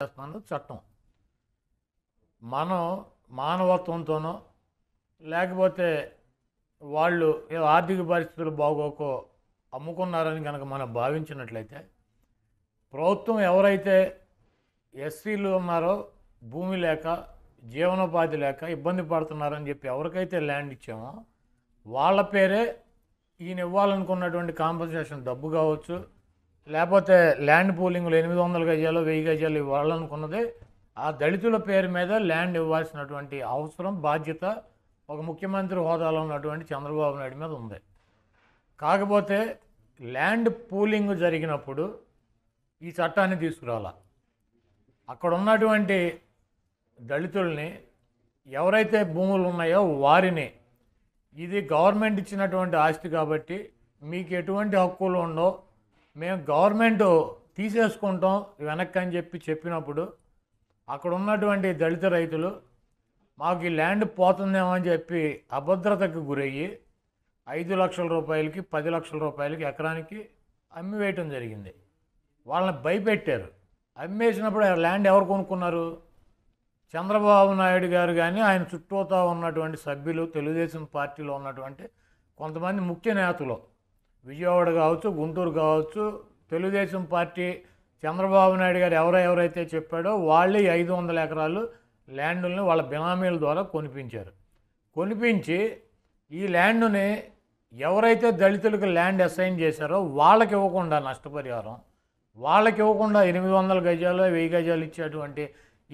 చేస్తున్నాను చట్టం మనం మానవత్వంతోనో లేకపోతే వాళ్ళు ఆర్థిక పరిస్థితులు బాగోకో అమ్ముకున్నారని కనుక మనం భావించినట్లయితే ప్రభుత్వం ఎవరైతే ఎస్సీలు ఉన్నారో భూమి లేక జీవనోపాధి లేక ఇబ్బంది పడుతున్నారని చెప్పి ఎవరికైతే ల్యాండ్ ఇచ్చామో వాళ్ళ పేరే ఈయన ఇవ్వాలనుకున్నటువంటి కాంపన్సేషన్ డబ్బు కావచ్చు లేకపోతే ల్యాండ్ పూలింగ్లు ఎనిమిది వందల గజాలు వెయ్యి గజాలు ఇవ్వాలనుకున్నది ఆ దళితుల పేరు మీద ల్యాండ్ ఇవ్వాల్సినటువంటి అవసరం బాధ్యత ఒక ముఖ్యమంత్రి హోదాలో ఉన్నటువంటి చంద్రబాబు నాయుడు మీద ఉంది కాకపోతే ల్యాండ్ పూలింగ్ జరిగినప్పుడు ఈ చట్టాన్ని తీసుకురావాల అక్కడ ఉన్నటువంటి దళితుల్ని ఎవరైతే భూములు ఉన్నాయో వారిని ఇది గవర్నమెంట్ ఇచ్చినటువంటి ఆస్తి కాబట్టి మీకు ఎటువంటి హక్కులు ఉండో మేము గవర్నమెంట్ తీసేసుకుంటాం వెనక్కి అని చెప్పి చెప్పినప్పుడు అక్కడ ఉన్నటువంటి దళిత రైతులు మాకు ఈ ల్యాండ్ పోతుందేమో అని చెప్పి అభద్రతకు గురయ్యి ఐదు లక్షల రూపాయలకి పది లక్షల రూపాయలకి ఎకరానికి అమ్మి వేయటం జరిగింది వాళ్ళని భయపెట్టారు అమ్మేసినప్పుడు ఆ ల్యాండ్ ఎవరు కొనుక్కున్నారు చంద్రబాబు నాయుడు గారు కానీ ఆయన చుట్టూతో ఉన్నటువంటి సభ్యులు తెలుగుదేశం పార్టీలో ఉన్నటువంటి కొంతమంది ముఖ్య నేతలు విజయవాడ కావచ్చు గుంటూరు కావచ్చు తెలుగుదేశం పార్టీ చంద్రబాబు నాయుడు గారు ఎవరో ఎవరైతే చెప్పాడో వాళ్ళే ఐదు వందల ఎకరాలు ల్యాండ్ని వాళ్ళ బినామీల ద్వారా కొనిపించారు కొనిపించి ఈ ల్యాండ్ని ఎవరైతే దళితులకు ల్యాండ్ అసైన్ చేశారో వాళ్ళకి ఇవ్వకుండా నష్టపరిహారం వాళ్ళకి ఇవ్వకుండా ఎనిమిది వందల గజాలు వెయ్యి గజాలు ఇచ్చేటువంటి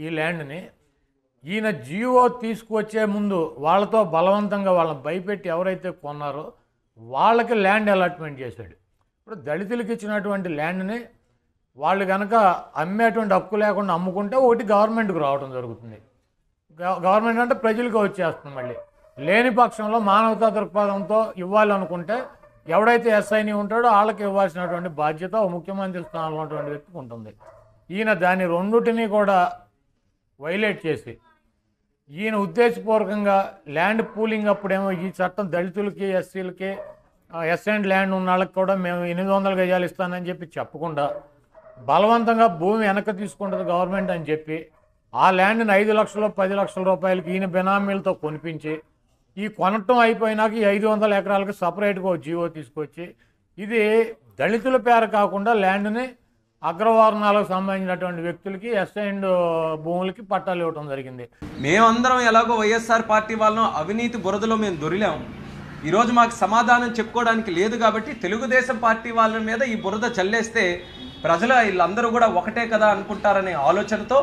ఈ ల్యాండ్ని ఈయన జియో తీసుకువచ్చే ముందు వాళ్ళతో బలవంతంగా వాళ్ళని భయపెట్టి ఎవరైతే కొన్నారో వాళ్ళకి ల్యాండ్ అలాట్మెంట్ చేశాడు ఇప్పుడు దళితులకు ఇచ్చినటువంటి ల్యాండ్ని వాళ్ళు కనుక అమ్మేటువంటి హక్కు లేకుండా అమ్ముకుంటే ఒకటి గవర్నమెంట్కి రావడం జరుగుతుంది గవర్నమెంట్ అంటే ప్రజలకు వచ్చేస్తుంది మళ్ళీ లేని పక్షంలో మానవతా దృక్పథంతో ఇవ్వాలనుకుంటే ఎవడైతే ఎస్ఐని ఉంటాడో వాళ్ళకి ఇవ్వాల్సినటువంటి బాధ్యత ముఖ్యమంత్రి స్థానంలో ఉన్నటువంటి వ్యక్తికి ఉంటుంది ఈయన దాని రెండుటిని కూడా వైలేట్ చేసి ఈయన ఉద్దేశపూర్వకంగా ల్యాండ్ పూలింగ్ అప్పుడేమో ఈ చట్టం దళితులకి ఎస్సీలకి ఎస్ అండ్ ల్యాండ్ ఉన్న వాళ్ళకి కూడా మేము ఎనిమిది వందల గజాలు ఇస్తానని చెప్పి చెప్పకుండా బలవంతంగా భూమి వెనక్కి తీసుకుంటుంది గవర్నమెంట్ అని చెప్పి ఆ ల్యాండ్ని ఐదు లక్షలు పది లక్షల రూపాయలకి ఈయన బెనామీలతో కొనిపించి ఈ కొనటం అయిపోయినాక ఈ ఐదు వందల ఎకరాలకు సపరేట్గా జీవో తీసుకొచ్చి ఇది దళితుల పేర కాకుండా ల్యాండ్ని అగ్రవర్ణాలకు సంబంధించినటువంటి వ్యక్తులకి ఎస్ఐండ్ భూములకి పట్టాలు ఇవ్వడం జరిగింది మేమందరం ఎలాగో వైఎస్ఆర్ పార్టీ వాళ్ళం అవినీతి బురదలో మేము దొరిలాం ఈరోజు మాకు సమాధానం చెప్పుకోవడానికి లేదు కాబట్టి తెలుగుదేశం పార్టీ వాళ్ళ మీద ఈ బురద చల్లేస్తే ప్రజలు వీళ్ళందరూ కూడా ఒకటే కదా అనుకుంటారనే ఆలోచనతో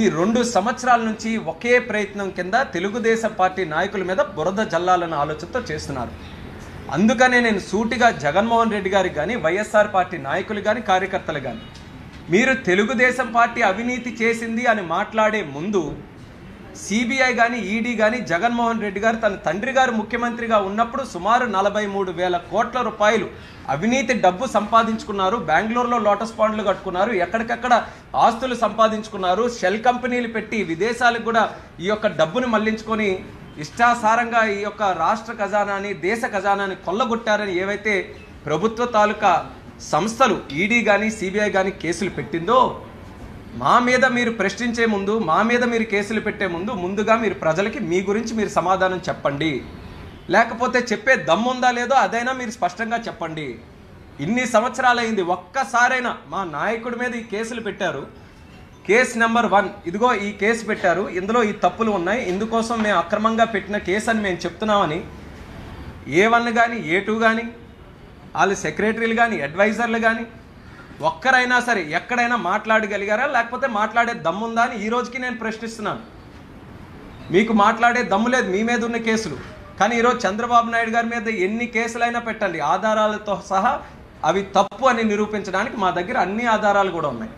ఈ రెండు సంవత్సరాల నుంచి ఒకే ప్రయత్నం కింద తెలుగుదేశం పార్టీ నాయకుల మీద బురద జల్లాలన్న ఆలోచనతో చేస్తున్నారు అందుకనే నేను సూటిగా జగన్మోహన్ రెడ్డి గారికి కానీ వైఎస్ఆర్ పార్టీ నాయకులు కానీ కార్యకర్తలు కానీ మీరు తెలుగుదేశం పార్టీ అవినీతి చేసింది అని మాట్లాడే ముందు సిబిఐ కానీ ఈడీ కానీ జగన్మోహన్ రెడ్డి గారు తన తండ్రి గారు ముఖ్యమంత్రిగా ఉన్నప్పుడు సుమారు నలభై మూడు వేల కోట్ల రూపాయలు అవినీతి డబ్బు సంపాదించుకున్నారు బెంగళూరులో లోటస్ పాండ్లు కట్టుకున్నారు ఎక్కడికక్కడ ఆస్తులు సంపాదించుకున్నారు షెల్ కంపెనీలు పెట్టి విదేశాలకు కూడా ఈ యొక్క డబ్బును మళ్లించుకొని ఇష్టాసారంగా ఈ యొక్క రాష్ట్ర ఖజానాని దేశ ఖజానాని కొల్లగొట్టారని ఏవైతే ప్రభుత్వ తాలూకా సంస్థలు ఈడీ కానీ సిబిఐ కానీ కేసులు పెట్టిందో మా మీద మీరు ప్రశ్నించే ముందు మా మీద మీరు కేసులు పెట్టే ముందు ముందుగా మీరు ప్రజలకి మీ గురించి మీరు సమాధానం చెప్పండి లేకపోతే చెప్పే దమ్ముందా లేదో అదైనా మీరు స్పష్టంగా చెప్పండి ఇన్ని సంవత్సరాలైంది ఒక్కసారైనా మా నాయకుడి మీద ఈ కేసులు పెట్టారు కేసు నెంబర్ వన్ ఇదిగో ఈ కేసు పెట్టారు ఇందులో ఈ తప్పులు ఉన్నాయి ఇందుకోసం మేము అక్రమంగా పెట్టిన కేసు అని మేము చెప్తున్నామని ఏ వన్ కానీ ఏ టూ కానీ వాళ్ళ సెక్రటరీలు కానీ అడ్వైజర్లు కానీ ఒక్కరైనా సరే ఎక్కడైనా మాట్లాడగలిగారా లేకపోతే మాట్లాడే దమ్ముందా అని ఈ రోజుకి నేను ప్రశ్నిస్తున్నాను మీకు మాట్లాడే దమ్ము లేదు మీ మీద ఉన్న కేసులు కానీ ఈరోజు చంద్రబాబు నాయుడు గారి మీద ఎన్ని కేసులైనా పెట్టండి ఆధారాలతో సహా అవి తప్పు అని నిరూపించడానికి మా దగ్గర అన్ని ఆధారాలు కూడా ఉన్నాయి